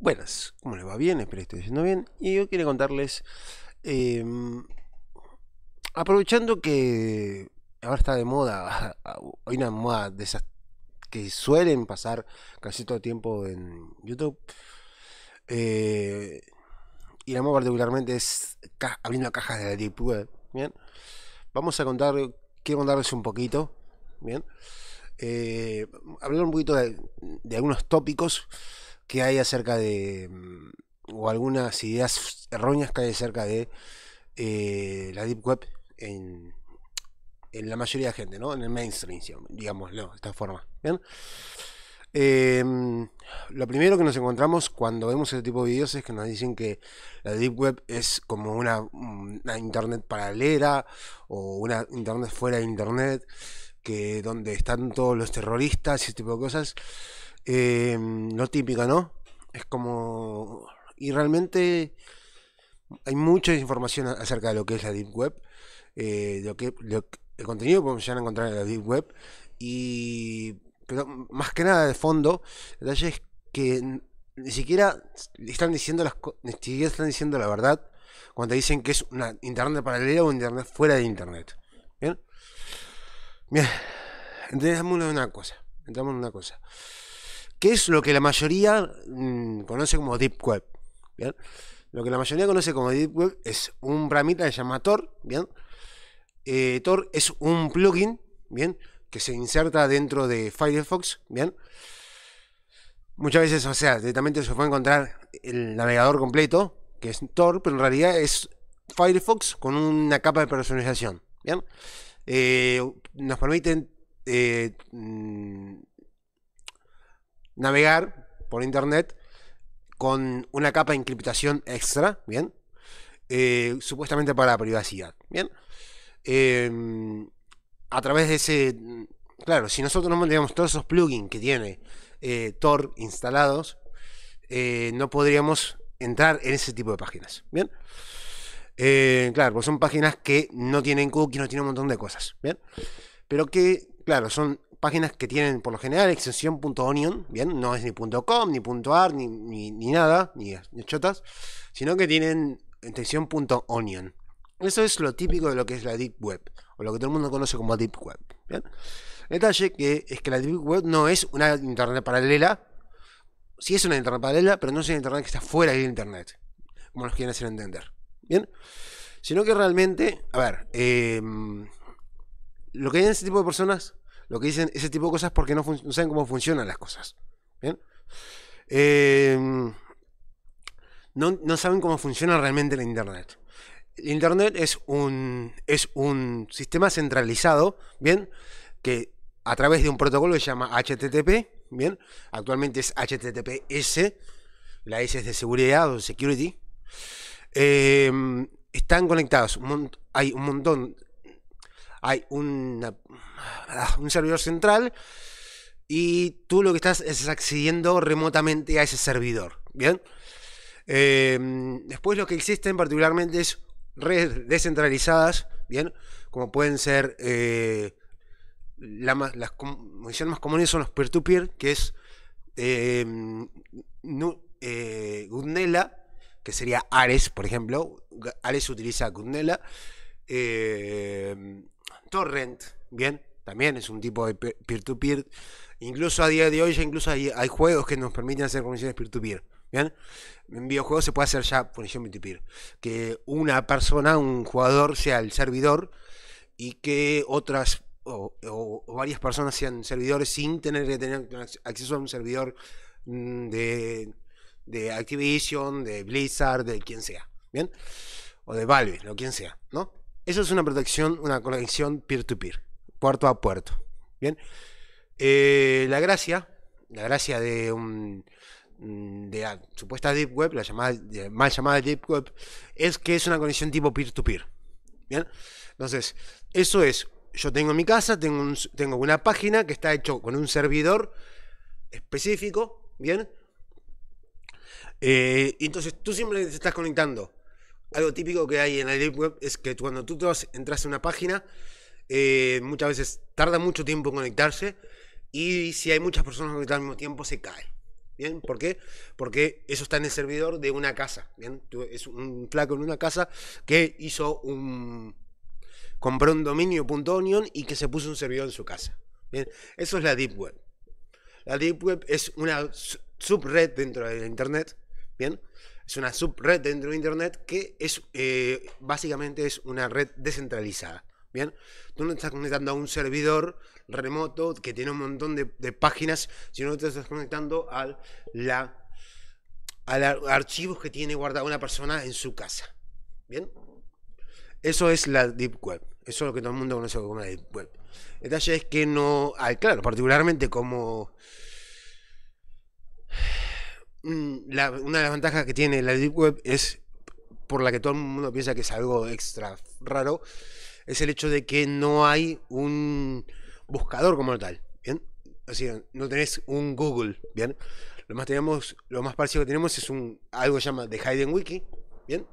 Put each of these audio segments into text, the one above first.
Buenas, ¿cómo les va? Bien, espero que esté yendo bien. Y yo quiero contarles, em, aprovechando que ahora está de moda, hay ah, una moda de esas que suelen pasar casi todo el tiempo en YouTube. Eh, y la moda particularmente es abriendo cajas de la Deep Web. Bien, vamos a contar, quiero contarles un poquito. Bien, eh, hablar un poquito de algunos tópicos que hay acerca de, mm, o algunas ideas erróneas que hay acerca de eh, la Deep Web en, la mayoría de gente, ¿no? En el mainstream, digámoslo, de esta forma. ¿bien? Em, lo primero que nos encontramos cuando vemos este tipo de videos es que nos dicen que la Deep Web es como una, Internet paralela o una Internet fuera de Internet, que donde están todos los terroristas y este tipo de cosas. Eh, em, lo típico, ¿no? Es como... Y realmente hay mucha información acerca de lo que es la Deep Web, eh, lo que, el contenido que podemos llegar a encontrar en la Deep Web, y pero más que nada de fondo, el detalle es que ni siquiera están diciendo las ni siquiera están diciendo la verdad cuando dicen que es una internet paralela o internet fuera de internet. Bien, bien, entendamos una cosa, entendamos una cosa. ¿Qué es lo que la mayoría mm, conoce como Deep Web. ¿bien? Lo que la mayoría conoce como Deep Web es un programita que se llama Tor. ¿bien? Eh, Tor es un plugin ¿bien? que se inserta dentro de Firefox. ¿bien? Muchas veces, o sea, directamente se puede encontrar el navegador completo, que es Tor, pero en realidad es Firefox con una capa de personalización. ¿bien? Eh, nos permiten eh, mm, navegar por internet con una capa de encriptación extra, ¿bien? Eh, supuestamente para la privacidad, ¿bien? Em, a través de ese... Claro, si nosotros no mantenemos todos esos plugins que tiene eh, Tor instalados, eh, no podríamos entrar en ese tipo de páginas, ¿bien? claro, pues son páginas que no tienen cookies, no tienen un montón de cosas, ¿bien? Pero que, claro, son páginas que tienen por lo general extensión.onion, bien, no es ni .com, ni .ar, ni, ni, nada, ni, chotas, sino que tienen extensión.onion. Eso es lo típico de lo que es la Deep Web, o lo que todo el mundo conoce como Deep Web. ¿bien? Detalle que es que la Deep Web no es una Internet paralela, sí es una Internet paralela, pero no es una Internet que está fuera de Internet, como nos quieren hacer entender. ¿Bien? Sino que realmente, a ver, em, lo que hay en este tipo de personas lo que dicen ese tipo de cosas porque no, saben cómo funcionan las cosas. ¿Bien? Em, no, saben cómo funciona realmente el Internet. Internet es un, es un sistema centralizado, ¿bien? Que a través de un protocolo que se llama HTTP, ¿bien? Actualmente es HTTPS, la S es de seguridad o security. Em, están conectados, hay un montón hay ah, un servidor central y tú lo que estás es accediendo remotamente a ese servidor. Bien. Em, después lo que existen particularmente es redes descentralizadas, bien, como pueden ser eh, las más comunes son los peer-to-peer, que es em, eh, que sería Ares, por ejemplo. Ares utiliza Gundela. Em, Torrent, bien, también es un tipo de peer-to-peer. Incluso a día de hoy ya incluso hay, juegos que nos permiten hacer conexiones peer-to-peer. ¿Bien? En videojuegos se puede hacer ya conexión peer-to-peer. Que una persona, un jugador, sea el servidor y que otras o, varias personas sean servidores sin tener que tener acceso a un servidor mm, de, de Activision, de Blizzard, de quien sea, ¿bien? O de Valve, o quien sea, ¿no? Eso es una protección, una conexión peer-to-peer, puerto a puerto. Bien. Eh, la gracia, la gracia de un mm, de la supuesta deep web, la llamada, de, mal llamada deep web, es que es una conexión tipo peer-to-peer. Bien. Entonces, eso es. Yo tengo mi casa, tengo, tengo una página que está hecho con un servidor específico, ¿bien? Eh, entonces tú simplemente te estás conectando algo típico que hay en la Deep Web es que cuando tú entras a una página, eh, muchas veces tarda mucho tiempo en conectarse y si hay muchas personas conectadas al mismo tiempo, se cae. ¿Bien? ¿Por qué? Porque eso está en el servidor de una casa. Es un flaco en una casa que hizo un. compró un dominio.onion y que se puso un servidor en su casa. ¿Bien? Eso es la Deep Web. La Deep Web es una subred dentro del Internet. ¿Bien? es una subred dentro de Internet que es eh, básicamente es una red descentralizada. Bien, tú no estás conectando a un servidor remoto que tiene un montón de, páginas, sino que te estás conectando al la a los archivos que tiene guardada una persona en su casa. Bien, eso es la Deep Web. Eso es lo que todo el mundo conoce como la Deep Web. El detalle es que no, claro, particularmente como Mm, una de las ventajas que tiene la Deep Web es por la que todo el mundo piensa que es algo extra raro, es el hecho de que no hay un buscador como tal, ¿bien? no tenés un Google, ¿bien? Lo más, tenemos, lo más parecido que tenemos es un, algo que se llama The Hidden Wiki, ¿bien?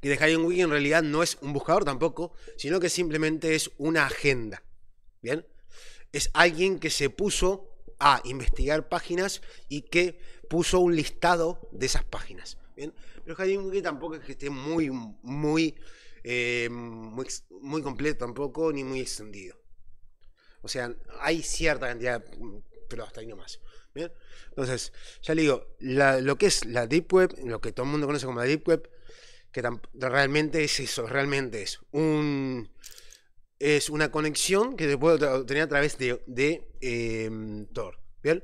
Que The Hidden Wiki en realidad no es un buscador tampoco, sino que simplemente es una agenda, ¿bien? Es alguien que se puso a investigar páginas y que puso un listado de esas páginas. ¿bien? Pero que tampoco es que esté muy, muy, eh, muy, completo tampoco, ni muy extendido. O sea, hay cierta cantidad, pero hasta ahí nomás. ¿bien? Entonces, ya le digo, lo que es la Deep Web, lo que todo el mundo conoce como la Deep Web, que realmente es eso, realmente es un es una conexión que se puede obtener a través de, de em, Tor. ¿Bien?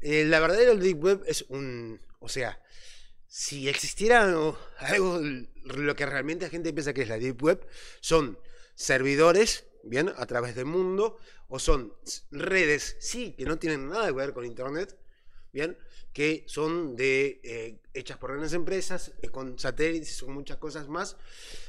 Eh, la verdadera Deep Web es un. O sea, si existiera algo, lo que realmente la gente piensa que es la Deep Web, son servidores, ¿bien? A través del mundo, o son redes, sí, que no tienen nada que ver con Internet, ¿bien? Que son de, eh, hechas por grandes empresas, eh, con satélites, con muchas cosas más,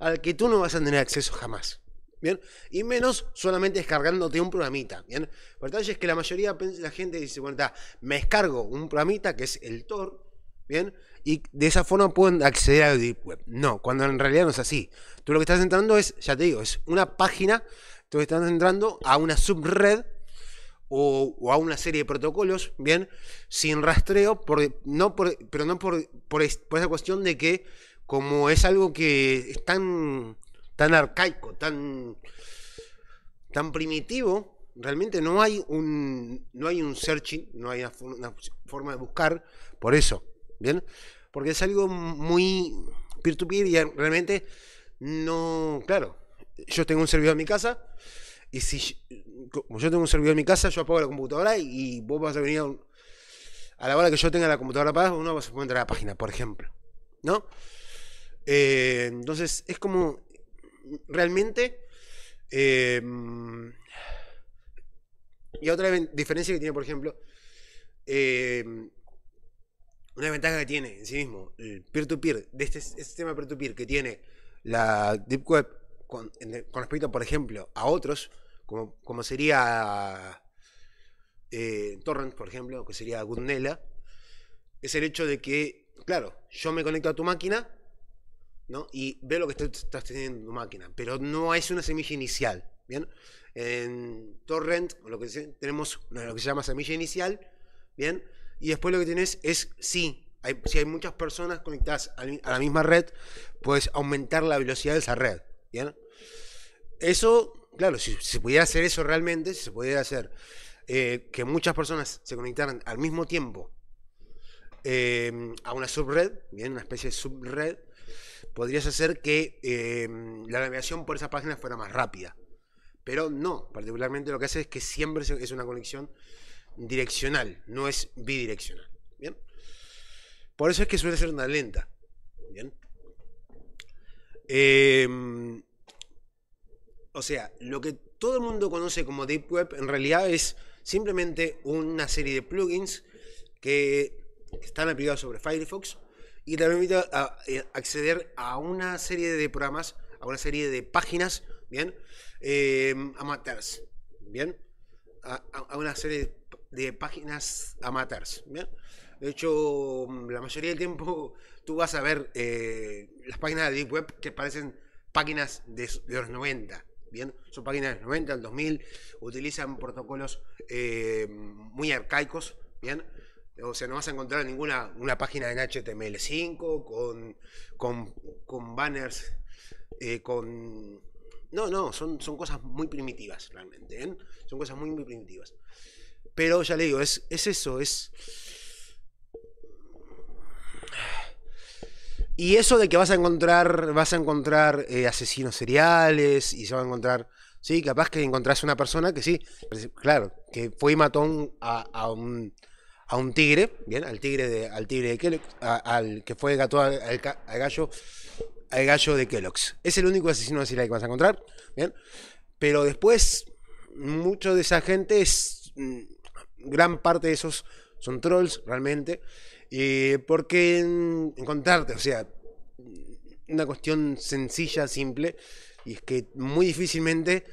al que tú no vas a tener acceso jamás. ¿Bien? Y menos solamente descargándote un programita, ¿bien? Por es que la mayoría de la gente dice, bueno, me descargo un programita que es el Tor, ¿bien? Y de esa forma pueden acceder a Web. No, cuando en realidad no es así. Tú lo que estás entrando es, ya te digo, es una página, tú estás entrando a una subred o, a una serie de protocolos, ¿bien? Sin rastreo, no por, pero no por, por, por esa cuestión de que como es algo que es tan tan arcaico, tan, tan primitivo, realmente no hay un, no hay un searching, no hay una, forma de buscar, por eso, ¿bien? Porque es algo muy peer-to-peer y realmente no, claro, yo tengo un servidor en mi casa y si como yo tengo un servidor en mi casa, yo apago la computadora y, vos vas a venir a, la hora que yo tenga la computadora apagada, uno vas a poder entrar a la página, por ejemplo, ¿no? Eh, entonces es como realmente. Em, y otra diferencia que tiene, por ejemplo, em, una ventaja que tiene en sí mismo el peer-to-peer, de este, este sistema peer-to-peer que tiene la Deep Web con, respecto, por ejemplo, a otros, como, sería eh, Torrent, por ejemplo, que sería Gundela, es el hecho de que, claro, yo me conecto a tu máquina y ve lo que estás teniendo tu máquina, pero no es una semilla inicial, ¿bien? En Torrent, lo que tenemos lo que se llama semilla inicial, ¿bien? Y después lo que tienes es, si hay muchas personas conectadas a, la misma red, puedes aumentar la velocidad de esa red, Eso, claro, si, se pudiera hacer eso realmente, si se pudiera hacer eh, que muchas personas se conectaran al mismo tiempo eh, a una subred, bien, una especie de subred, podrías hacer que em, la navegación por esa página fuera más rápida. Pero no, particularmente lo que hace es que siempre es una conexión direccional, no es bidireccional. ¿Bien? Por eso es que suele ser una lenta. ¿Bien? Em, o sea, lo que todo el mundo conoce como Deep Web en realidad es simplemente una serie de plugins que están aplicados sobre Firefox y también invito a, acceder a una serie de programas, a una serie de páginas, ¿bien? Em, amateurs, ¿bien? A, una serie de páginas amateurs, ¿bien? De hecho, mm, la mayoría del tiempo tú vas a ver eh, las páginas de Deep Web que parecen páginas de, los 90, ¿bien? Son páginas de los 90, al 2000, utilizan protocolos eh, muy arcaicos, ¿bien? O sea, no vas a encontrar ninguna una página en HTML5 con, banners, eh, con... No, no, son, son cosas muy primitivas realmente. ¿eh? Son cosas muy, muy primitivas. Pero ya le digo, es, eso, es... Y eso de que vas a encontrar, vas a encontrar eh, asesinos seriales y se va a encontrar, sí, capaz que encontrás una persona que sí, claro, que fue matón mató a un a un tigre, bien, al tigre de, al tigre de Kellogg, al que fue gato al, gallo, al gallo de Kellogg's. Es el único asesino de que vas a encontrar, bien. Pero después, mucho de esa gente es, mm, gran parte de esos son trolls realmente, y porque encontrarte, o sea, una cuestión sencilla, simple, y es que muy difícilmente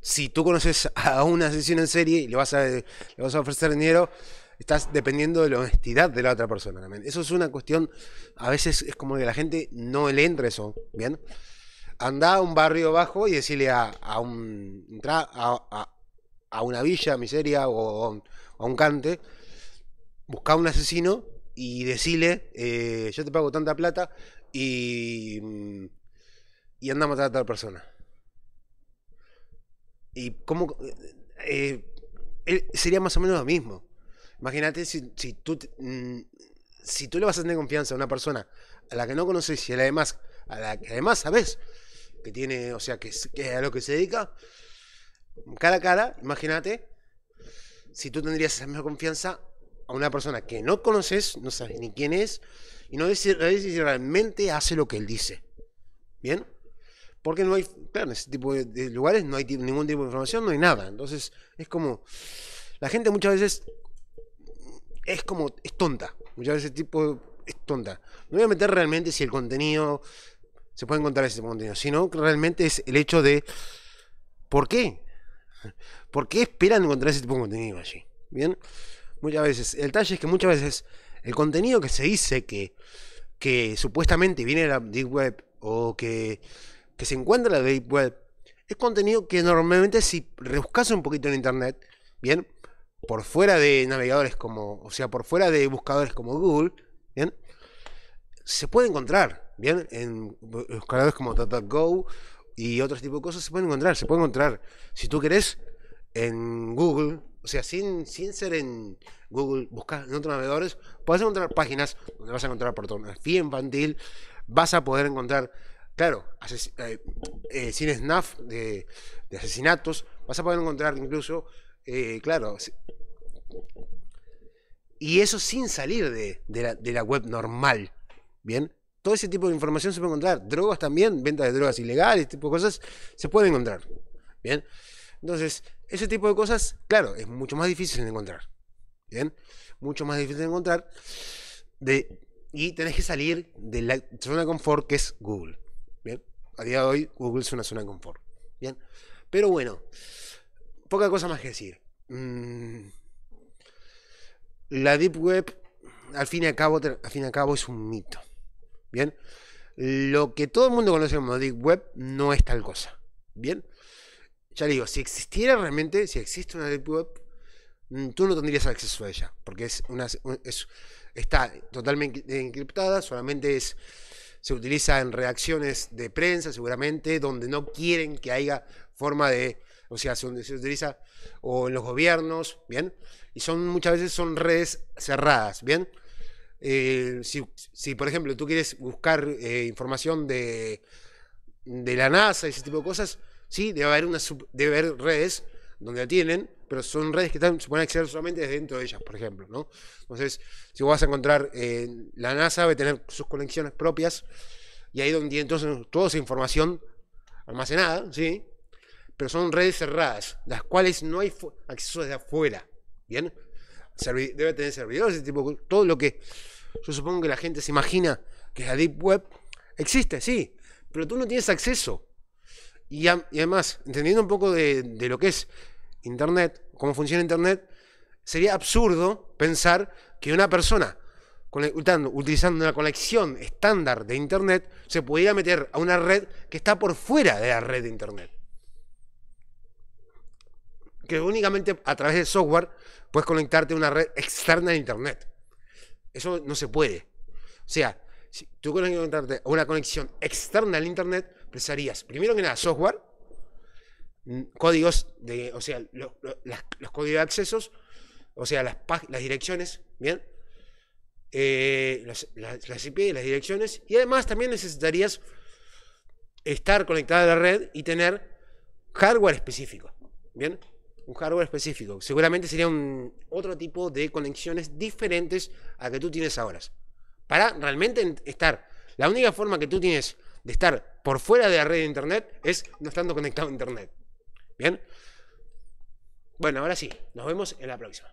si tú conoces a un asesino en serie y le vas a, le vas a ofrecer dinero, Estás dependiendo de la honestidad de la otra persona Eso es una cuestión, a veces es como que la gente no le entra eso, ¿bien? Anda a un barrio bajo y decirle a, un... A, a, una villa, miseria, o a un, cante, busca a un asesino y decirle, eh, yo te pago tanta plata y, y anda a matar a tal persona. Y cómo... Eh, eh, sería más o menos lo mismo. Imagínate si, tú, mm, si tú le vas a tener confianza a una persona a la que no conoces y a la a la que además sabes que tiene, o sea, que, a lo que se dedica, cara a cara, imagínate si tú tendrías esa misma confianza a una persona que no conoces, no sabes ni quién es, y no ves si realmente hace lo que él dice. ¿Bien? Porque no hay, claro, en ese tipo de lugares no hay ningún tipo de información, no hay nada. Entonces, es como, la gente muchas veces es como, es tonta. Muchas veces tipo, es tonta. No voy a meter realmente si el contenido, se puede encontrar ese contenido, sino que realmente es el hecho de, ¿por qué? ¿Por qué esperan encontrar ese tipo de contenido allí? Bien, muchas veces, el detalle es que muchas veces el contenido que se dice que, que supuestamente viene de la Deep Web o que, que se encuentra en la Deep Web, es contenido que normalmente si rebuscas un poquito en Internet, bien, por fuera de navegadores como, o sea, por fuera de buscadores como Google, ¿bien? Se puede encontrar, ¿bien? En buscadores como Go y otros tipo de cosas se pueden encontrar, se puede encontrar, si tú querés, en Google, o sea, sin, sin ser en Google, buscar en otros navegadores, puedes encontrar páginas donde vas a encontrar pornografía infantil, vas a poder encontrar, claro, eh, eh, sin snuff de asesinatos, vas a poder encontrar incluso eh, claro. Y eso sin salir de, la, web normal. Bien. Todo ese tipo de información se puede encontrar. Drogas también, ventas de drogas ilegales, tipo de cosas, se puede encontrar. Bien. Entonces, ese tipo de cosas, claro, es mucho más difícil de encontrar. Bien. Mucho más difícil de encontrar. De, y tenés que salir de la zona de confort que es Google. Bien. A día de hoy, Google es una zona de confort. Bien. Pero bueno, poca cosa más que decir. Mm, la Deep Web, al fin, y al, cabo, al fin y cabo, es un mito. Bien, lo que todo el mundo conoce como Deep Web no es tal cosa. Bien, ya digo, si existiera realmente, si existe una Deep Web, mm, tú no tendrías acceso a ella, porque es una, está totalmente encriptada, solamente es, se utiliza en reacciones de prensa, seguramente, donde no quieren que haya forma de o sea, son, se utiliza o en los gobiernos, ¿bien? Y son muchas veces son redes cerradas, ¿bien? Eh, si, por ejemplo, tú quieres buscar eh, información de, la NASA, ese tipo de cosas, sí, debe haber, una debe redes donde la tienen, pero son redes que están, se pueden acceder solamente desde dentro de ellas, por ejemplo, ¿no? Entonces, si vos vas a encontrar, eh, la NASA debe tener sus conexiones propias, y ahí donde entonces toda esa información almacenada, ¿sí? pero son redes cerradas, las cuales no hay acceso desde afuera. ¿Bien? debe tener servidores, tipo, todo lo que yo supongo que la gente se imagina que es la Deep Web, existe, sí, pero tú no tienes acceso. Y, además, entendiendo un poco de, de lo que es Internet, cómo funciona Internet, sería absurdo pensar que una persona utilizando una conexión estándar de Internet se pudiera meter a una red que está por fuera de la red de Internet que únicamente a través de software puedes conectarte a una red externa de Internet. Eso no se puede. O sea, si tú quieres conectarte a una conexión externa al Internet, necesitarías, primero que nada, software, códigos, de, o sea, los códigos de accesos, o sea, las, las direcciones, ¿bien? Eh, las, las, las direcciones, y además también necesitarías estar conectada a la red y tener hardware específico, ¿bien? un hardware específico. Seguramente sería un, otro tipo de conexiones diferentes a que tú tienes ahora. Para realmente estar, la única forma que tú tienes de estar por fuera de la red de internet es no estando conectado a internet. ¿Bien? Bueno, ahora sí, nos vemos en la próxima.